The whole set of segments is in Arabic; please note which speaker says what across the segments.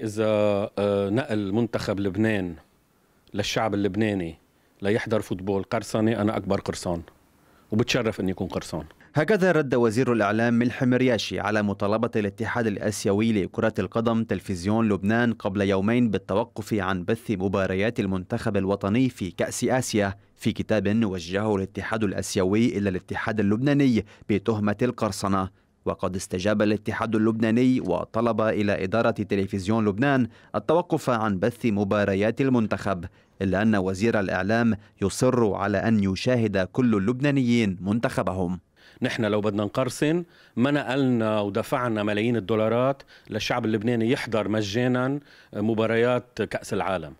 Speaker 1: إذا آه، نقل منتخب لبنان للشعب اللبناني
Speaker 2: ليحضر فوتبول قرصنة أنا أكبر قرصان وبتشرف أني أكون قرصان هكذا رد وزير الإعلام ملحم مرياشي على مطالبة الاتحاد الآسيوي لكرة القدم تلفزيون لبنان قبل يومين بالتوقف عن بث مباريات المنتخب الوطني في كأس آسيا في كتاب وجهه الاتحاد الآسيوي إلى الاتحاد اللبناني بتهمة القرصنة وقد استجاب الاتحاد اللبناني وطلب إلى إدارة تلفزيون لبنان التوقف عن بث مباريات المنتخب إلا أن وزير الإعلام يصر على أن يشاهد كل اللبنانيين منتخبهم
Speaker 1: نحن لو بدنا نقرصن ما نقلنا ودفعنا ملايين الدولارات للشعب اللبناني يحضر مجانا مباريات كأس العالم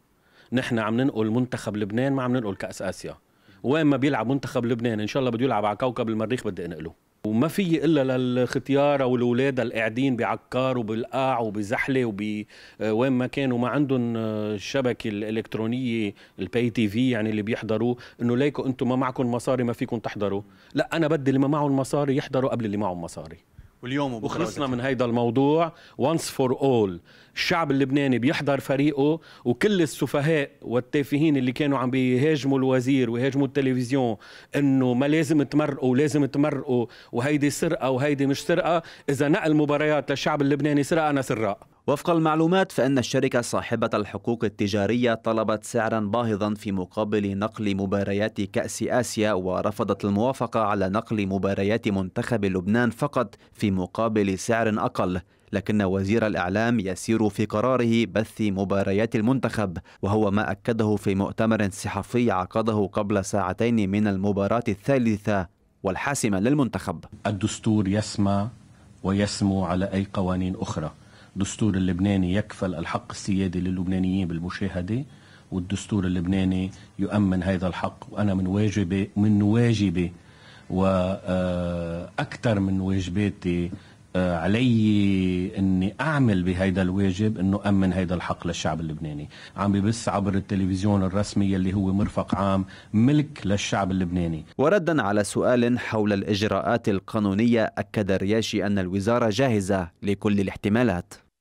Speaker 1: نحن عم ننقل منتخب لبنان ما عم ننقل كأس آسيا وين ما بيلعب منتخب لبنان إن شاء الله بده يلعب على كوكب المريخ بدي أنقله وما في الا للختيار او الاولاد القاعدين بعكار وبالقاع وبزحله وب آه، وين ما كانوا ما عندهم آه، الشبكه الالكترونيه الباي تي في يعني اللي بيحضروا انه ليكوا انتم ما معكم مصاري ما فيكم تحضروا لا انا بدي اللي ما معهم مصاري يحضروا قبل اللي معهم مصاري واليوم وخلصنا من هيدا الموضوع وانس فور اول الشعب اللبناني بيحضر فريقه وكل السفهاء والتافهين اللي كانوا عم بيهاجموا الوزير ويهاجموا التلفزيون انه ما لازم تمرقوا ولازم تمرقوا
Speaker 2: وهيدي سرقه وهيدي مش سرقه اذا نقل مباريات للشعب اللبناني سرقه انا سراق وفق المعلومات فإن الشركة صاحبة الحقوق التجارية طلبت سعرا باهظا في مقابل نقل مباريات كأس آسيا ورفضت الموافقة على نقل مباريات منتخب لبنان فقط في مقابل سعر أقل لكن وزير الإعلام يسير في قراره بث مباريات المنتخب وهو ما أكده في مؤتمر صحفي عقده قبل ساعتين من المباراة الثالثة والحاسمة للمنتخب
Speaker 1: الدستور يسمى ويسمو على أي قوانين أخرى الدستور اللبناني يكفل الحق السيادي للبنانيين بالمشاهدة والدستور اللبناني يؤمن هذا الحق وأنا من واجبي من واجبي وأكثر من واجباتي آه، علي اني اعمل بهيدا الواجب انه امن هيدا الحق للشعب اللبناني عم ببث عبر التلفزيون الرسمي اللي هو مرفق
Speaker 2: عام ملك للشعب اللبناني وردا على سؤال حول الاجراءات القانونيه اكد رياشي ان الوزاره جاهزه لكل الاحتمالات